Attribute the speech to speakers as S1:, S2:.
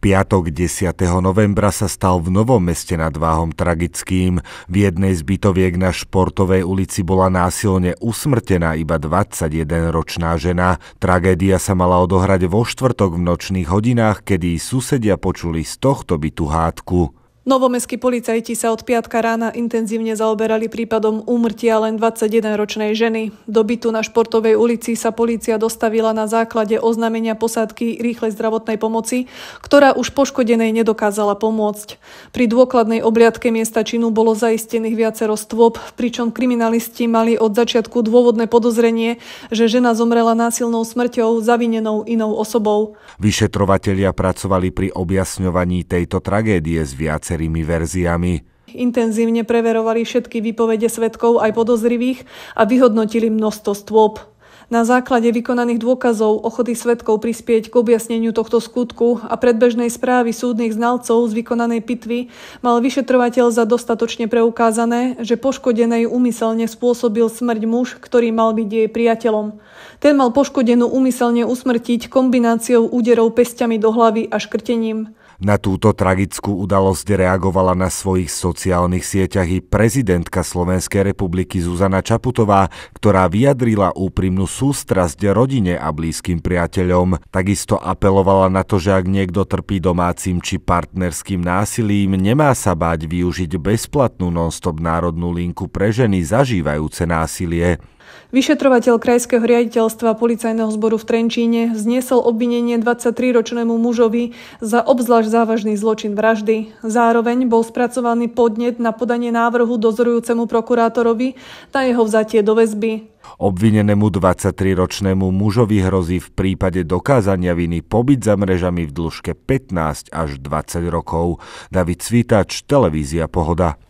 S1: piatok 10. novembra sa stal v Novom meste nad Váhom tragickým. V jednej z bytoviek na Športovej ulici bola násilne usmrtená iba 21-ročná žena. Tragédia sa mala odohrať vo štvrtok v nočných hodinách, kedy susedia počuli z tohto bytu hádku.
S2: Novomestskí policajti sa od piatka rána intenzívne zaoberali prípadom úmrtia len 21-ročnej ženy. Do bytu na Športovej ulici sa polícia dostavila na základe oznámenia posádky rýchlej zdravotnej pomoci, ktorá už poškodenej nedokázala pomôcť. Pri dôkladnej obliadke miesta činu bolo zaistených viacero stôp, pričom kriminalisti mali od začiatku dôvodné podozrenie, že žena zomrela násilnou smrťou zavinenou inou osobou.
S1: Vyšetrovatelia pracovali pri objasňovaní tejto tragédie z viac viacerými verziami.
S2: Intenzívne preverovali všetky výpovede svetkov aj podozrivých a vyhodnotili množstvo stôp. Na základe vykonaných dôkazov ochoty svetkov prispieť k objasneniu tohto skutku a predbežnej správy súdnych znalcov z vykonanej pitvy mal vyšetrovateľ za dostatočne preukázané, že poškodenej úmyselne spôsobil smrť muž, ktorý mal byť jej priateľom. Ten mal poškodenú úmyselne usmrtiť kombináciou úderov pestiami do hlavy a škrtením.
S1: Na túto tragickú udalosť reagovala na svojich sociálnych sieťach i prezidentka Slovenskej republiky Zuzana Čaputová, ktorá vyjadrila úprimnú sústrasť rodine a blízkym priateľom. Takisto apelovala na to, že ak niekto trpí domácim či partnerským násilím, nemá sa báť využiť bezplatnú non-stop národnú linku pre ženy zažívajúce násilie.
S2: Vyšetrovateľ Krajského riaditeľstva policajného zboru v Trenčíne zniesol obvinenie 23-ročnému mužovi za obzvlášť závažný zločin vraždy. Zároveň bol spracovaný podnet na podanie návrhu dozorujúcemu prokurátorovi na jeho vzatie do väzby.
S1: Obvinenému 23-ročnému mužovi hrozí v prípade dokázania viny pobyt za mrežami v dĺžke 15 až 20 rokov. David Svitač, Televízia Pohoda.